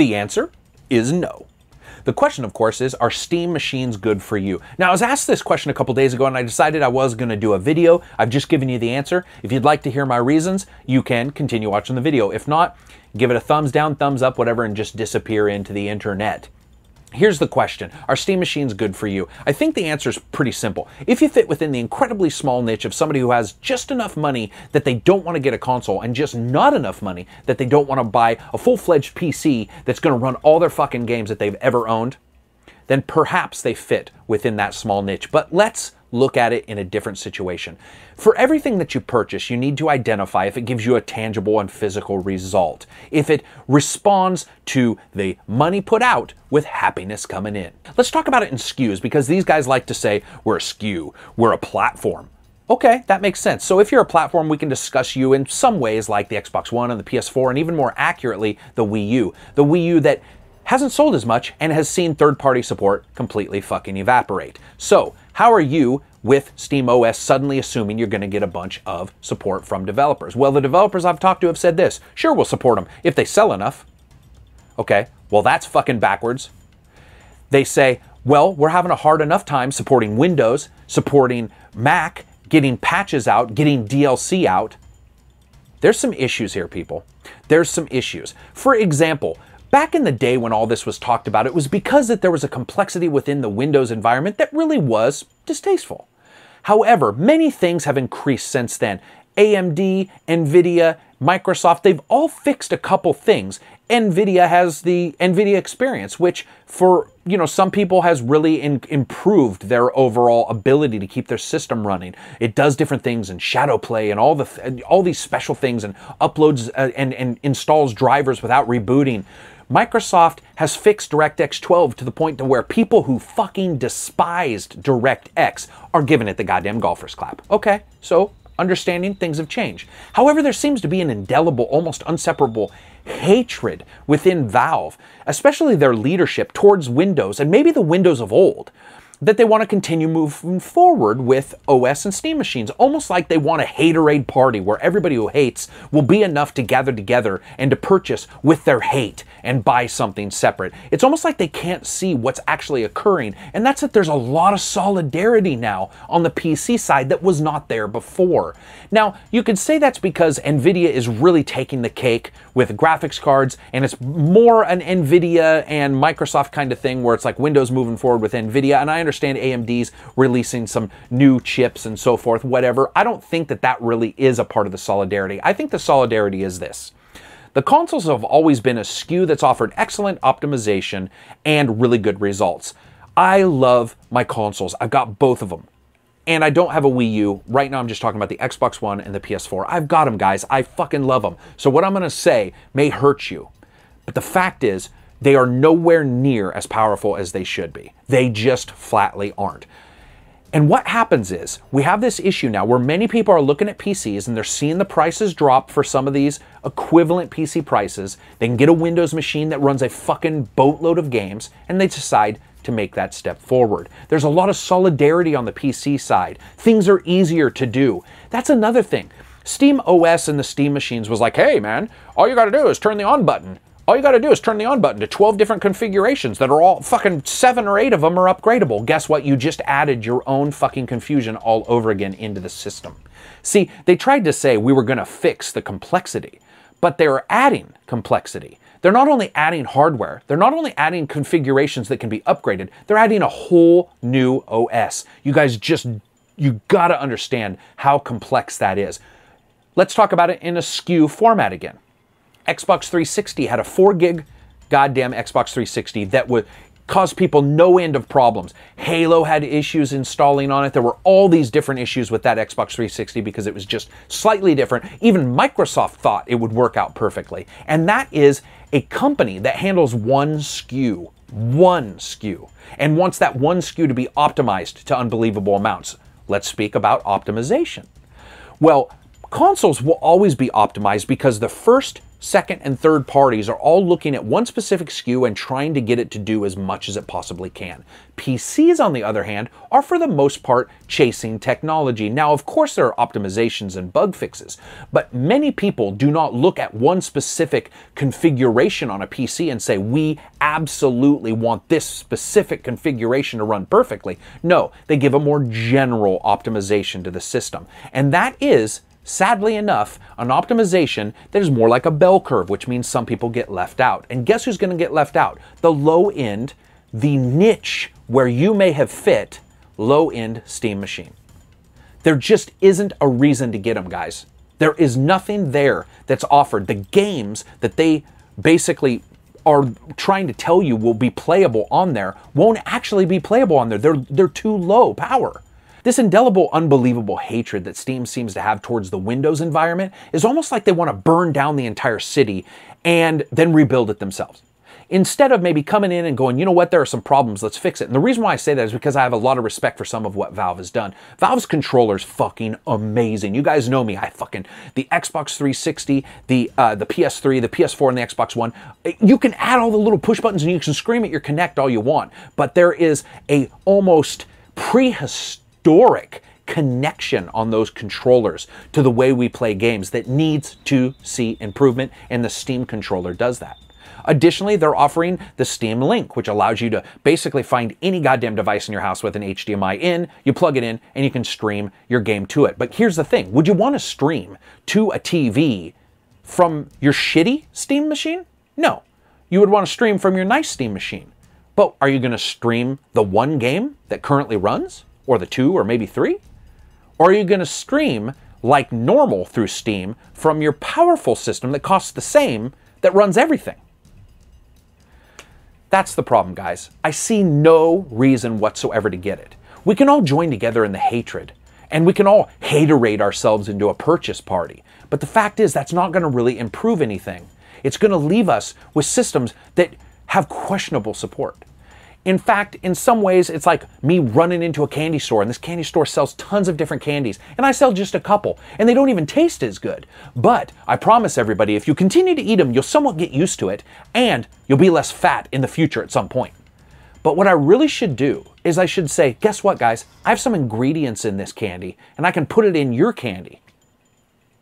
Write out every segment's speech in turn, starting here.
The answer is no. The question, of course, is are steam machines good for you? Now, I was asked this question a couple days ago and I decided I was going to do a video. I've just given you the answer. If you'd like to hear my reasons, you can continue watching the video. If not, give it a thumbs down, thumbs up, whatever, and just disappear into the internet. Here's the question Are steam machines good for you? I think the answer is pretty simple. If you fit within the incredibly small niche of somebody who has just enough money that they don't want to get a console and just not enough money that they don't want to buy a full fledged PC that's going to run all their fucking games that they've ever owned, then perhaps they fit within that small niche. But let's look at it in a different situation. For everything that you purchase, you need to identify if it gives you a tangible and physical result, if it responds to the money put out with happiness coming in. Let's talk about it in SKUs because these guys like to say, we're a SKU, we're a platform. Okay, that makes sense. So if you're a platform, we can discuss you in some ways like the Xbox One and the PS4, and even more accurately, the Wii U. The Wii U that hasn't sold as much and has seen third party support completely fucking evaporate. So how are you with SteamOS suddenly assuming you're going to get a bunch of support from developers? Well, the developers I've talked to have said this sure, we'll support them if they sell enough. Okay, well, that's fucking backwards. They say, well, we're having a hard enough time supporting Windows, supporting Mac, getting patches out, getting DLC out. There's some issues here, people. There's some issues. For example, Back in the day when all this was talked about, it was because that there was a complexity within the Windows environment that really was distasteful. However, many things have increased since then. AMD, Nvidia, Microsoft, they've all fixed a couple things. Nvidia has the Nvidia experience, which for you know, some people has really in, improved their overall ability to keep their system running. It does different things and shadow play and all the th- all these special things and uploads uh, and and installs drivers without rebooting. Microsoft has fixed DirectX 12 to the point to where people who fucking despised DirectX are giving it the goddamn golfer's clap. Okay, so understanding things have changed. However, there seems to be an indelible, almost inseparable hatred within Valve, especially their leadership towards Windows and maybe the Windows of old that they want to continue moving forward with OS and Steam machines, almost like they want a haterade party where everybody who hates will be enough to gather together and to purchase with their hate and buy something separate. It's almost like they can't see what's actually occurring, and that's that there's a lot of solidarity now on the PC side that was not there before. Now, you could say that's because NVIDIA is really taking the cake with graphics cards, and it's more an NVIDIA and Microsoft kind of thing where it's like Windows moving forward with NVIDIA, and I understand understand AMD's releasing some new chips and so forth, whatever. I don't think that that really is a part of the solidarity. I think the solidarity is this. The consoles have always been a SKU that's offered excellent optimization and really good results. I love my consoles. I've got both of them. And I don't have a Wii U. Right now, I'm just talking about the Xbox One and the PS4. I've got them, guys. I fucking love them. So, what I'm gonna say may hurt you. But the fact is, they are nowhere near as powerful as they should be. They just flatly aren't. And what happens is we have this issue now where many people are looking at PCs and they're seeing the prices drop for some of these equivalent PC prices. They can get a Windows machine that runs a fucking boatload of games and they decide to make that step forward. There's a lot of solidarity on the PC side. Things are easier to do. That's another thing. Steam OS and the Steam machines was like, hey man, all you gotta do is turn the on button. All you got to do is turn the on button to 12 different configurations that are all fucking seven or eight of them are upgradable. Guess what? You just added your own fucking confusion all over again into the system. See, they tried to say we were going to fix the complexity, but they're adding complexity. They're not only adding hardware, they're not only adding configurations that can be upgraded, they're adding a whole new OS. You guys just, you got to understand how complex that is. Let's talk about it in a SKU format again. Xbox 360 had a 4 gig goddamn Xbox 360 that would cause people no end of problems. Halo had issues installing on it. There were all these different issues with that Xbox 360 because it was just slightly different. Even Microsoft thought it would work out perfectly. And that is a company that handles one SKU, one SKU, and wants that one SKU to be optimized to unbelievable amounts. Let's speak about optimization. Well, Consoles will always be optimized because the first, second, and third parties are all looking at one specific SKU and trying to get it to do as much as it possibly can. PCs, on the other hand, are for the most part chasing technology. Now, of course, there are optimizations and bug fixes, but many people do not look at one specific configuration on a PC and say, we absolutely want this specific configuration to run perfectly. No, they give a more general optimization to the system. And that is sadly enough, an optimization that is more like a bell curve, which means some people get left out. And guess who's going to get left out? The low end, the niche where you may have fit low end steam machine. There just isn't a reason to get them, guys. There is nothing there that's offered. The games that they basically are trying to tell you will be playable on there won't actually be playable on there. They're, they're too low power. This indelible, unbelievable hatred that Steam seems to have towards the Windows environment is almost like they want to burn down the entire city and then rebuild it themselves instead of maybe coming in and going, you know what, there are some problems, let's fix it. And the reason why I say that is because I have a lot of respect for some of what Valve has done. Valve's controller's fucking amazing. You guys know me. I fucking the Xbox 360, the uh, the PS3, the PS4, and the Xbox One. You can add all the little push buttons and you can scream at your Kinect all you want, but there is a almost prehistoric historic connection on those controllers to the way we play games that needs to see improvement, and the Steam controller does that. Additionally, they're offering the Steam Link, which allows you to basically find any goddamn device in your house with an HDMI in, you plug it in, and you can stream your game to it. But here's the thing would you want to stream to a TV from your shitty Steam machine? No. You would want to stream from your nice Steam machine. But are you going to stream the one game that currently runs? or the two or maybe three? Or are you going to stream like normal through Steam from your powerful system that costs the same that runs everything? That's the problem, guys. I see no reason whatsoever to get it. We can all join together in the hatred, and we can all haterate ourselves into a purchase party. But the fact is, that's not going to really improve anything. It's going to leave us with systems that have questionable support. In fact, in some ways, it's like me running into a candy store, and this candy store sells tons of different candies, and I sell just a couple, and they don't even taste as good. But I promise everybody, if you continue to eat them, you'll somewhat get used to it, and you'll be less fat in the future at some point. But what I really should do is I should say, guess what, guys? I have some ingredients in this candy, and I can put it in your candy.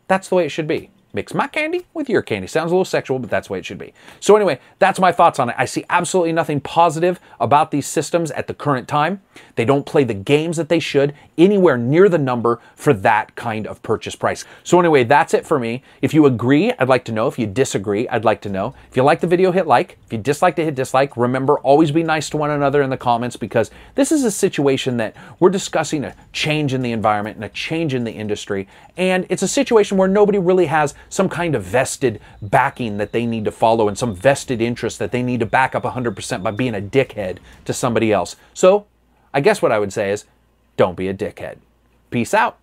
That's the way it should be. Mix my candy with your candy. Sounds a little sexual, but that's the way it should be. So anyway, that's my thoughts on it. I see absolutely nothing positive about these systems at the current time. They don't play the games that they should anywhere near the number for that kind of purchase price. So anyway, that's it for me. If you agree, I'd like to know. If you disagree, I'd like to know. If you like the video, hit like. If you dislike to hit dislike. Remember, always be nice to one another in the comments because this is a situation that we're discussing a change in the environment and a change in the industry. And it's a situation where nobody really has some kind of vested backing that they need to follow and some vested interest that they need to back up 100% by being a dickhead to somebody else. So I guess what I would say is don't be a dickhead. Peace out.